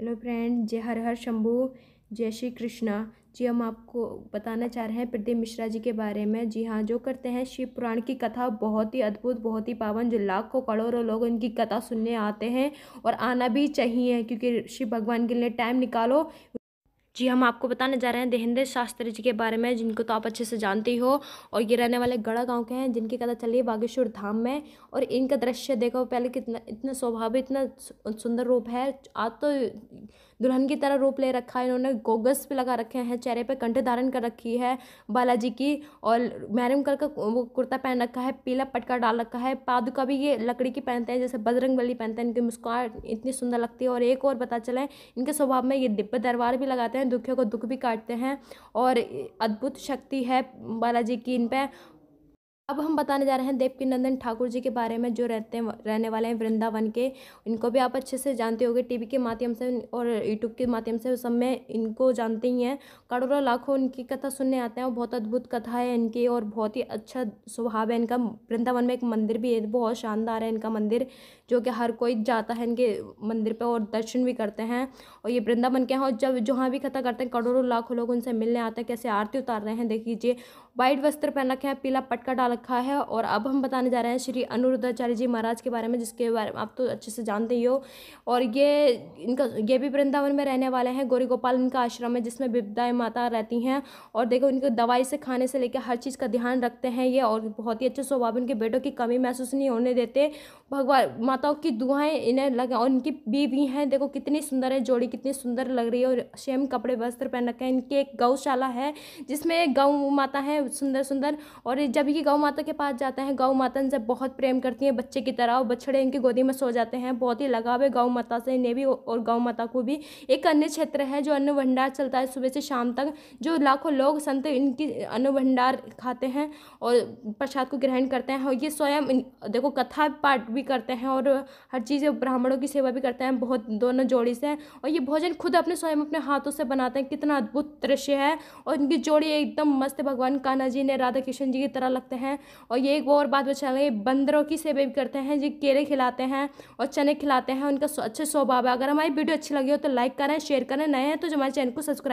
hello friend जय हर हर शंभु जय श्री कृष्णा जी हम आपको बताना चाह रहे हैं प्रदीप मिश्रा जी के बारे में जी हाँ जो करते हैं शिव पुराण की कथा बहुत ही अद्भुत बहुत ही पावन जो लाखों करोड़ों लोग इनकी कथा सुनने आते हैं और आना भी चाहिए क्योंकि शिव भगवान के लिए टाइम निकालो जी हम आपको बताने जा रहे हैं देहेंद्र शास्त्री जी के बारे में जिनको तो आप अच्छे से जानते हो और ये रहने वाले गढ़ा गांव के हैं जिनकी कथा चली है बागेश्वर धाम में और इनका दृश्य देखो पहले कितना इतना स्वभाव इतना सुंदर रूप है आज तो दुल्हन की तरह रूप ले रखा है इन्होंने गोगस भी लगा रखे हैं चेहरे पे कंठे धारण कर रखी है बालाजी की और मैरम कलर का वो कुर्ता पहन रखा है पीला पटका डाल रखा है पादुका भी ये लकड़ी की पहनते हैं जैसे बजरंग बली पहनते हैं इनकी मुस्कान इतनी सुंदर लगती है और एक और पता चले इनके स्वभाव में ये दिव्य दरबार भी लगाते हैं दुखियों को दुख भी काटते हैं और अद्भुत शक्ति है बालाजी की इन पर अब हम बताने जा रहे हैं देवकी नंदन ठाकुर जी के बारे में जो रहते हैं रहने वाले हैं वृंदावन के इनको भी आप अच्छे से जानते होंगे टीवी के माध्यम से और यूट्यूब के माध्यम से सब में इनको जानते ही हैं करोड़ों लाखों इनकी कथा सुनने आते हैं और बहुत अद्भुत कथा है इनकी और बहुत ही अच्छा स्वभाव है इनका वृंदावन में एक मंदिर भी है बहुत शानदार है इनका मंदिर जो कि हर कोई जाता है इनके मंदिर पर और दर्शन भी करते हैं और ये वृंदावन के हैं और जब जहाँ भी कथा करते हैं करोड़ों लाखों लोग उनसे मिलने आते हैं कैसे आरती उतार रहे हैं देख लीजिए वाइट वस्त्र पहन रखे हैं पीला पटका डाल रखा है और अब हम बताने जा रहे हैं श्री अनुरुद्धाचार्य जी महाराज के बारे में जिसके बारे में आप तो अच्छे से जानते ही हो और ये इनका ये भी वृंदावन में रहने वाले हैं गौरी गोपाल इनका आश्रम है जिसमें विपदाएँ माता रहती हैं और देखो इनके दवाई से खाने से लेकर हर चीज़ का ध्यान रखते हैं ये और बहुत ही अच्छे स्वभाव इनके बेटों की कमी महसूस नहीं होने देते भगवान माताओं की दुआएं इन्हें लगे और इनकी बीवी हैं देखो कितनी सुंदर है जोड़ी कितनी सुंदर लग रही है और सेम कपड़े वस्त्र पहन रखे हैं इनकी एक गौशाला है जिसमें गौ माता है सुंदर सुंदर और जब ये गौ माता के पास जाते हैं गौ माता इनसे बहुत प्रेम करती हैं बच्चे की तरह और बछड़े इनकी गोदी में सो जाते हैं बहुत ही लगाव है गौ माता से इन्हें भी और गौ माता को भी एक अन्य क्षेत्र है जो अन्न भंडार चलता है सुबह से शाम तक जो लाखों लोग संत इनकी अन्न भंडार खाते हैं और प्रसाद को ग्रहण करते हैं और ये स्वयं देखो कथा पाठ भी करते हैं और हर चीज़ ब्राह्मणों की सेवा भी करते हैं बहुत दोनों जोड़ी से और ये भोजन खुद अपने स्वयं अपने हाथों से बनाते हैं कितना अद्भुत दृश्य है और इनकी जोड़ी एकदम मस्त भगवान कान्हा जी ने राधा कृष्ण जी की तरह लगते हैं हैं और ये एक और बात बचा गई बंदरों की सेवा भी करते हैं जो केले खिलाते हैं और चने खिलाते हैं उनका अच्छे स्वभाव है अगर हमारी वीडियो अच्छी लगी हो तो लाइक करें शेयर करें नए हैं तो हमारे चैनल को सब्सक्राइब